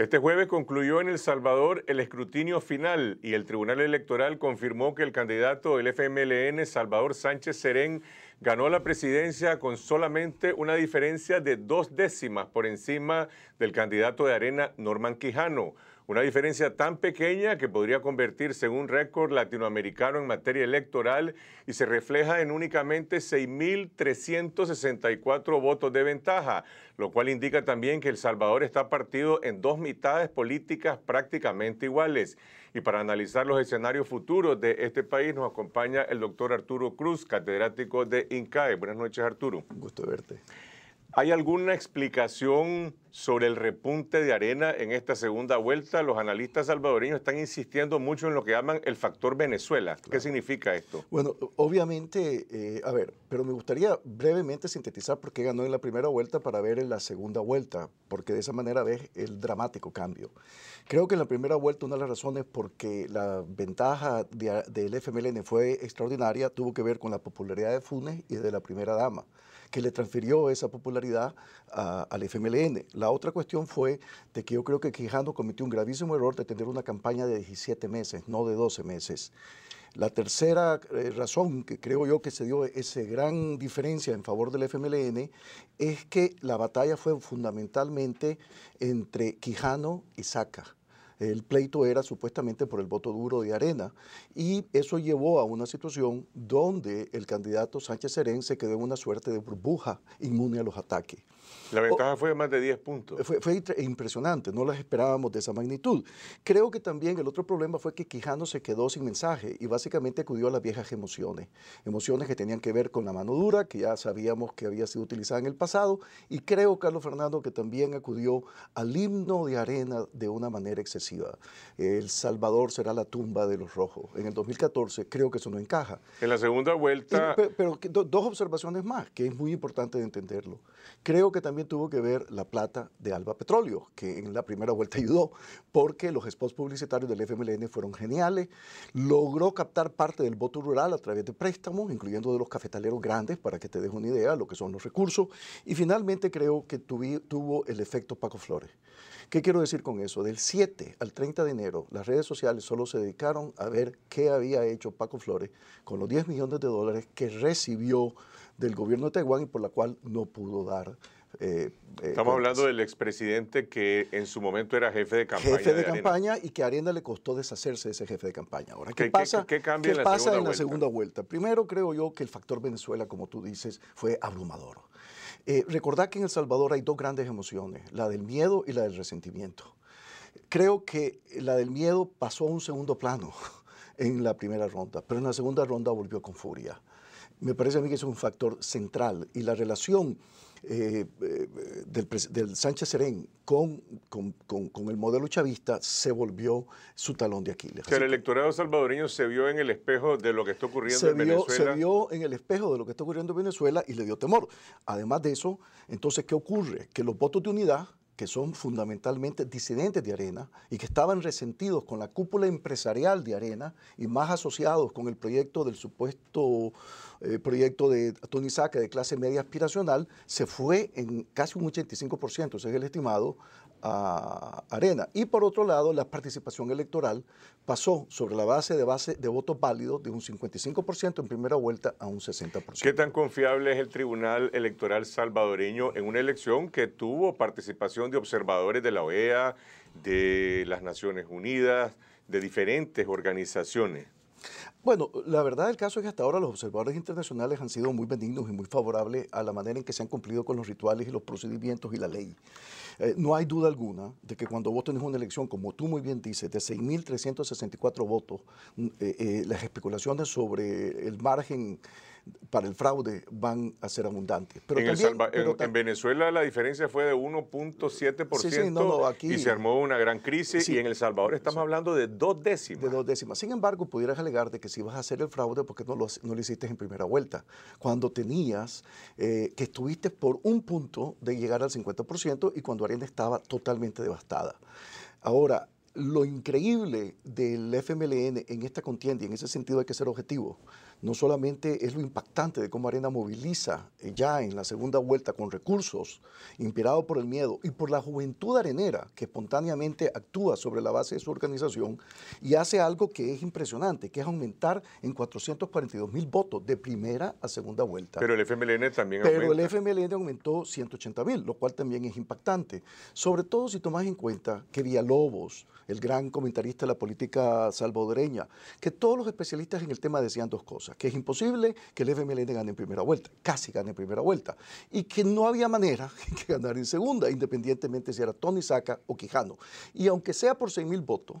Este jueves concluyó en El Salvador el escrutinio final y el Tribunal Electoral confirmó que el candidato del FMLN, Salvador Sánchez Serén, ganó la presidencia con solamente una diferencia de dos décimas por encima del candidato de Arena, Norman Quijano. Una diferencia tan pequeña que podría convertirse en un récord latinoamericano en materia electoral y se refleja en únicamente 6.364 votos de ventaja, lo cual indica también que El Salvador está partido en dos mitades políticas prácticamente iguales. Y para analizar los escenarios futuros de este país nos acompaña el doctor Arturo Cruz, catedrático de INCAE. Buenas noches, Arturo. Un gusto verte. ¿Hay alguna explicación sobre el repunte de arena en esta segunda vuelta? Los analistas salvadoreños están insistiendo mucho en lo que llaman el factor Venezuela. ¿Qué significa esto? Bueno, obviamente, eh, a ver, pero me gustaría brevemente sintetizar por qué ganó en la primera vuelta para ver en la segunda vuelta, porque de esa manera ves el dramático cambio. Creo que en la primera vuelta una de las razones porque la ventaja del FMLN fue extraordinaria tuvo que ver con la popularidad de Funes y de la primera dama, que le transfirió esa popularidad al FMLN. La otra cuestión fue de que yo creo que Quijano cometió un gravísimo error de tener una campaña de 17 meses, no de 12 meses. La tercera eh, razón que creo yo que se dio esa gran diferencia en favor del FMLN es que la batalla fue fundamentalmente entre Quijano y Saca. El pleito era supuestamente por el voto duro de Arena y eso llevó a una situación donde el candidato Sánchez Serén se quedó en una suerte de burbuja inmune a los ataques. La ventaja fue fue más de 10 puntos. Fue, impresionante, no las esperábamos de esa magnitud. Creo que también el otro problema fue que Quijano se quedó sin mensaje y básicamente acudió a las viejas emociones. Emociones que tenían que ver con la mano dura, que ya sabíamos que había sido utilizada en el pasado. Y creo, Carlos Fernando, que también acudió al himno de arena de una manera excesiva. El Salvador será la tumba de los rojos. En el 2014 creo que eso no encaja. En la segunda vuelta... pero, pero dos observaciones más, que es muy importante de entenderlo. Creo que también tuvo que ver la plata de Alba Petróleo, que en la primera vuelta ayudó, porque los spots publicitarios del FMLN fueron geniales, logró captar parte del voto rural a través de préstamos, incluyendo de los cafetaleros grandes, para que te des una idea de lo que son los recursos, y finalmente creo que tuvo el efecto Paco Flores. ¿Qué quiero decir con eso? Del 7 al 30 de enero, las redes sociales solo se dedicaron a ver qué había hecho Paco Flores con los 10 millones de dólares que recibió del gobierno de Taiwán y por la cual no pudo dar eh, eh, Estamos eh, hablando del expresidente que en su momento era jefe de campaña. Jefe de, campaña y que a le costó deshacerse de ese jefe de campaña. Ahora, ¿qué, pasa, qué, en, la, segunda vuelta? Primero, creo yo que el factor Venezuela, como tú dices, fue abrumador. recordad que en El Salvador hay dos grandes emociones, la del miedo y la del resentimiento. Creo que la del miedo pasó a un segundo plano en la primera ronda, pero en la segunda ronda volvió con furia me parece a mí que es un factor central. Y la relación eh, eh, del, Sánchez Serén con, el modelo chavista se volvió su talón de Aquiles. Que el electorado salvadoreño se vio en el espejo de lo que está ocurriendo en Venezuela. Se vio en el espejo de lo que está ocurriendo en Venezuela y le dio temor. Además de eso, entonces, ¿qué ocurre? Que los votos de unidad que son fundamentalmente disidentes de Arena y que estaban resentidos con la cúpula empresarial de Arena y más asociados con el proyecto del supuesto eh, proyecto de Tony Saca de clase media aspiracional, se fue en casi un 85%, ese es el estimado, a Arena. Y por otro lado, la participación electoral pasó sobre la base de, base de votos válidos de un 55% en primera vuelta a un 60%. ¿Qué tan confiable es el Tribunal Electoral salvadoreño en una elección que tuvo participación de observadores de la OEA, de las Naciones Unidas, de diferentes organizaciones. Bueno, la verdad del caso es que hasta ahora los observadores internacionales han sido muy benignos y muy favorables a la manera en que se han cumplido con los rituales y los procedimientos y la ley. Eh, no hay duda alguna de que cuando vos tenés una elección, como tú muy bien dices, de 6.364 votos, mm, eh, eh las especulaciones sobre el margen para el fraude van a ser abundantes. Pero en, Venezuela la diferencia fue de 1.7% y se armó una gran crisis y en El Salvador estamos hablando de dos décimas. De dos décimas. Sin embargo, pudieras alegar de que si vas a hacer el fraude porque no lo, no lo hiciste en primera vuelta, cuando tenías eh, que estuviste por un punto de llegar al 50% y cuando Arena estaba totalmente devastada. Ahora, lo increíble del FMLN en esta contienda, y en ese sentido hay que ser objetivo, no solamente es lo impactante de cómo Arena moviliza eh, ya en la segunda vuelta con recursos, inspirado por el miedo y por la juventud arenera que espontáneamente actúa sobre la base de su organización y hace algo que es impresionante, que es aumentar en 442 mil votos de primera a segunda vuelta. Pero el FMLN también Pero el FMLN aumentó 180 mil, lo cual también es impactante, sobre todo si tomás en cuenta que Villalobos, el gran comentarista de la política salvadoreña, que todos los especialistas en el tema decían dos cosas que es imposible que el FMLN gane en primera vuelta, casi gane en primera vuelta, y que no había manera de ganar en segunda, independientemente si era Tony Saca o Quijano. Y aunque sea por 6.000 mil votos,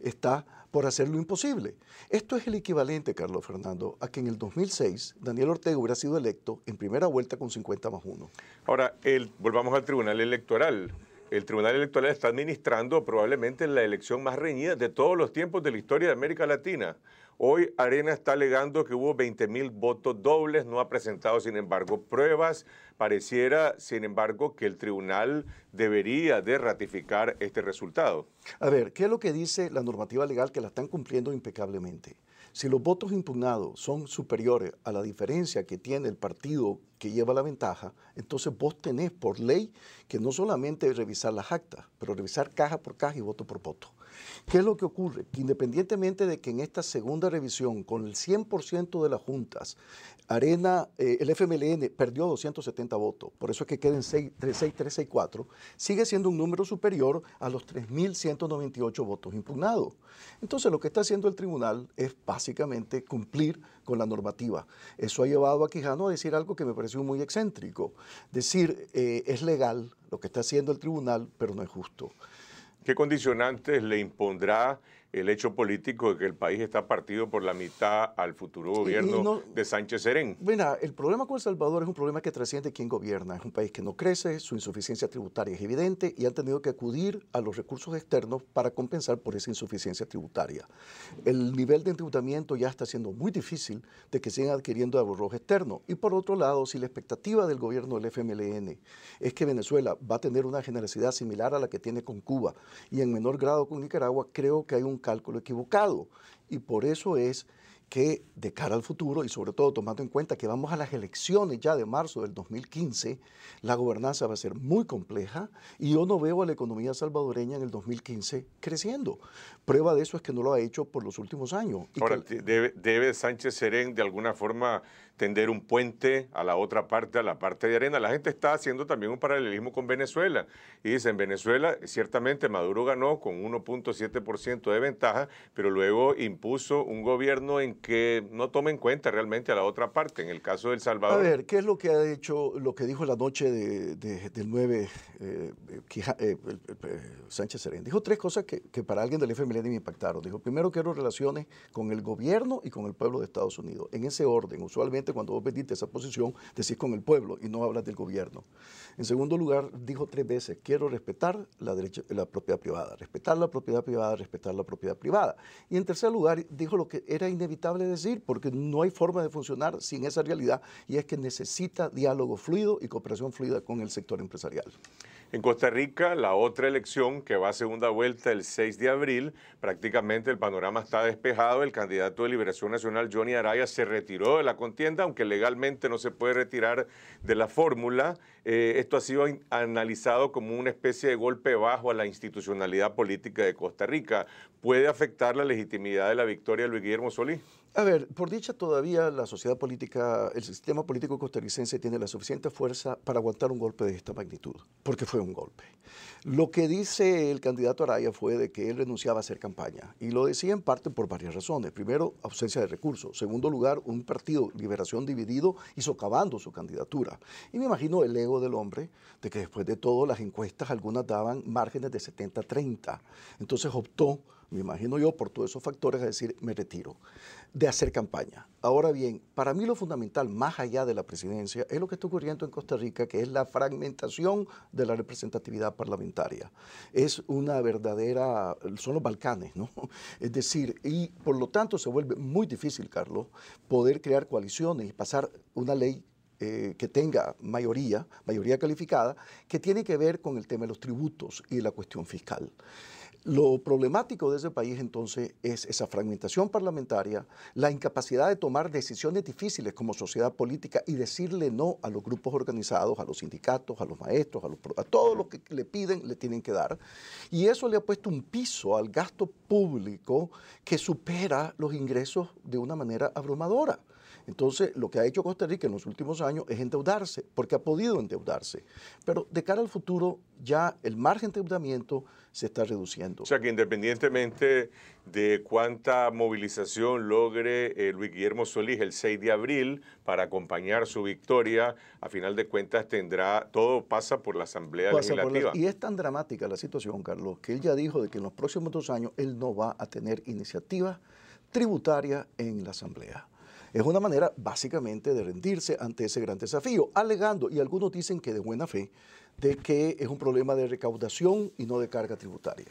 está por hacerlo imposible. Esto es el equivalente, Carlos Fernando, a que en el 2006 Daniel Ortega hubiera sido electo en primera vuelta con 50 más 1. Ahora, volvamos al Tribunal Electoral. El Tribunal Electoral está administrando probablemente la elección más reñida de todos los tiempos de la historia de América Latina. Hoy Arena está alegando que hubo 20.000 votos dobles, no ha presentado sin embargo pruebas. Pareciera, sin embargo, que el tribunal debería de ratificar este resultado. A ver, ¿qué es lo que dice la normativa legal que la están cumpliendo impecablemente? Si los votos impugnados son superiores a la diferencia que tiene el partido que lleva la ventaja, entonces vos tenés por ley que no solamente revisar las actas, pero revisar caja por caja y voto por voto. ¿Qué es lo que ocurre? Que independientemente de que en esta segunda revisión, con el 100% de las juntas, Arena, eh, el FMLN perdió 270 votos, por eso es que queden 6.364, sigue siendo un número superior a los 3.198 votos impugnados. Entonces lo que está haciendo el tribunal es básicamente cumplir con la normativa. Eso ha llevado a Quijano a decir algo que me pareció muy excéntrico, decir eh, es legal lo que está haciendo el tribunal, pero no es justo. ¿Qué condicionantes le impondrá el hecho político de que el país está partido por la mitad al futuro gobierno de Sánchez Serén. Mira, el problema con El Salvador es un problema que trasciende quien gobierna. Es un país que no crece, su insuficiencia tributaria es evidente y han tenido que acudir a los recursos externos para compensar por esa insuficiencia tributaria. El nivel de endeudamiento ya está siendo muy difícil de que sigan adquiriendo ahorros externos. Y por otro lado, si la expectativa del gobierno del FMLN es que Venezuela va a tener una generosidad similar a la que tiene con Cuba y en menor grado con Nicaragua, creo que hay un cálculo equivocado. Y por eso es que de cara al futuro y sobre todo tomando en cuenta que vamos a las elecciones ya de marzo del 2015, la gobernanza va a ser muy compleja y yo no veo a la economía salvadoreña en el 2015 creciendo. Prueba de eso es que no lo ha hecho por los últimos años. Ahora, debe, Sánchez Serén de alguna forma tender un puente a la otra parte, a la parte de arena? La gente está haciendo también un paralelismo con Venezuela y dice, en Venezuela ciertamente Maduro ganó con 1.7% de ventaja, pero luego impuso un gobierno en que no toma en cuenta realmente a la otra parte, en el caso del Salvador. A ver, ¿qué es lo que ha dicho, lo que dijo la noche del 9 eh, eh, eh, Sánchez Serén? Dijo tres cosas que, para alguien del FMLN me impactaron. Dijo, primero quiero relaciones con el gobierno y con el pueblo de Estados Unidos, en ese orden. Usualmente cuando vos pediste esa posición, decís con el pueblo y no hablas del gobierno. En segundo lugar, dijo tres veces, quiero respetar la, la propiedad privada, respetar la propiedad privada, respetar la propiedad privada. Y en tercer lugar, dijo lo que era inevitable decir, porque no hay forma de funcionar sin esa realidad, y es que necesita diálogo fluido y cooperación fluida con el sector empresarial. En Costa Rica, la otra elección que va a segunda vuelta el 6 de abril, prácticamente el panorama está despejado. El candidato de Liberación Nacional, Johnny Araya, se retiró de la contienda, aunque legalmente no se puede retirar de la fórmula. Eh, esto ha sido analizado como una especie de golpe bajo a la institucionalidad política de Costa Rica. ¿Puede afectar la legitimidad de la victoria de Luis Guillermo Solís? A ver, por dicha todavía la sociedad política, el sistema político costarricense tiene la suficiente fuerza para aguantar un golpe de esta magnitud, porque fue un golpe. Lo que dice el candidato Araya fue de que él renunciaba a hacer campaña, y lo decía en parte por varias razones. Primero, ausencia de recursos. Segundo lugar, un partido, Liberación Dividido, y socavando su candidatura. Y me imagino el ego del hombre, de que después de todo las encuestas, algunas daban márgenes de 70-30. Entonces optó me imagino yo, por todos esos factores, a decir, me retiro, de hacer campaña. Ahora bien, para mí lo fundamental, más allá de la presidencia, es lo que está ocurriendo en Costa Rica, que es la fragmentación de la representatividad parlamentaria. Es una verdadera, son los Balcanes, ¿no? Es decir, y por lo tanto se vuelve muy difícil, Carlos, poder crear coaliciones y pasar una ley eh, que tenga mayoría, mayoría calificada, que tiene que ver con el tema de los tributos y la cuestión fiscal. Lo problemático de ese país entonces es esa fragmentación parlamentaria, la incapacidad de tomar decisiones difíciles como sociedad política y decirle no a los grupos organizados, a los sindicatos, a los maestros, a, todos los que le piden, le tienen que dar. Y eso le ha puesto un piso al gasto público que supera los ingresos de una manera abrumadora. Entonces, lo que ha hecho Costa Rica en los últimos años es endeudarse, porque ha podido endeudarse. Pero de cara al futuro, ya el margen de endeudamiento se está reduciendo. O sea que independientemente de cuánta movilización logre eh, Luis Guillermo Solís el 6 de abril para acompañar su victoria, a final de cuentas tendrá, todo pasa por la Asamblea Legislativa. y es tan dramática la situación, Carlos, que él ya dijo de que en los próximos dos años él no va a tener iniciativa tributaria en la Asamblea. Es una manera básicamente de rendirse ante ese gran desafío, alegando, y algunos dicen que de buena fe, de que es un problema de recaudación y no de carga tributaria.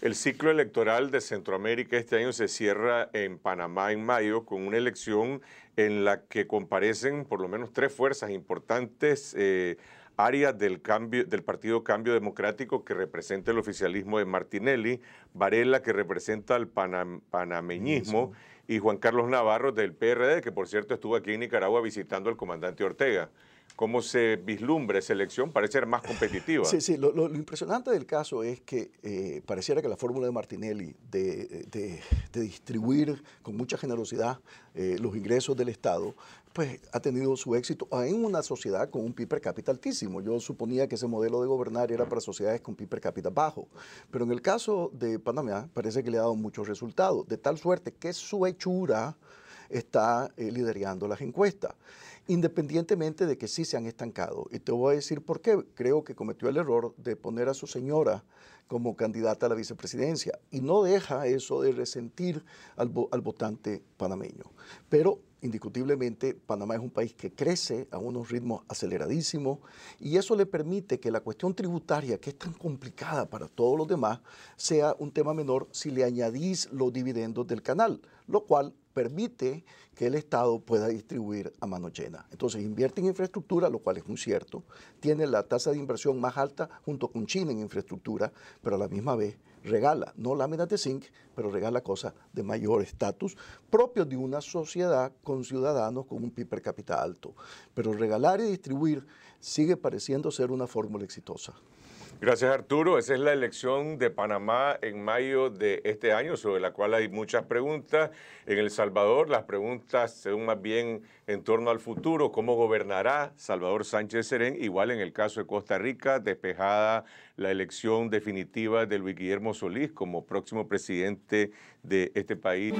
El ciclo electoral de Centroamérica este año se cierra en Panamá en mayo con una elección en la que comparecen por lo menos tres fuerzas importantes eh, área del, cambio, del Partido Cambio Democrático que representa el oficialismo de Martinelli, Varela que representa el panameñismo y Juan Carlos Navarro del PRD, que por cierto estuvo aquí en Nicaragua visitando al comandante Ortega cómo se vislumbre esa elección, parece ser más competitiva. Sí, sí, lo, impresionante del caso es que eh, pareciera que la fórmula de Martinelli de, distribuir con mucha generosidad eh, los ingresos del Estado, pues ha tenido su éxito en una sociedad con un PIB per cápita altísimo. Yo suponía que ese modelo de gobernar era para sociedades con PIB per cápita bajo, pero en el caso de Panamá parece que le ha dado muchos resultados, de tal suerte que su hechura está eh, liderando las encuestas independientemente de que sí se han estancado. Y te voy a decir por qué. Creo que cometió el error de poner a su señora como candidata a la vicepresidencia y no deja eso de resentir al, votante panameño. Pero indiscutiblemente Panamá es un país que crece a unos ritmos aceleradísimos y eso le permite que la cuestión tributaria, que es tan complicada para todos los demás, sea un tema menor si le añadís los dividendos del canal, lo cual permite que el Estado pueda distribuir a mano llena. Entonces invierte en infraestructura, lo cual es muy cierto, tiene la tasa de inversión más alta junto con China en infraestructura, pero a la misma vez regala, no láminas de zinc, pero regala cosas de mayor estatus, propio de una sociedad con ciudadanos con un PIB per cápita alto. Pero regalar y distribuir sigue pareciendo ser una fórmula exitosa. Gracias Arturo. Esa es la elección de Panamá en mayo de este año, sobre la cual hay muchas preguntas. En El Salvador las preguntas son más bien en torno al futuro, cómo gobernará Salvador Sánchez Serén, igual en el caso de Costa Rica, despejada la elección definitiva de Luis Guillermo Solís como próximo presidente de este país.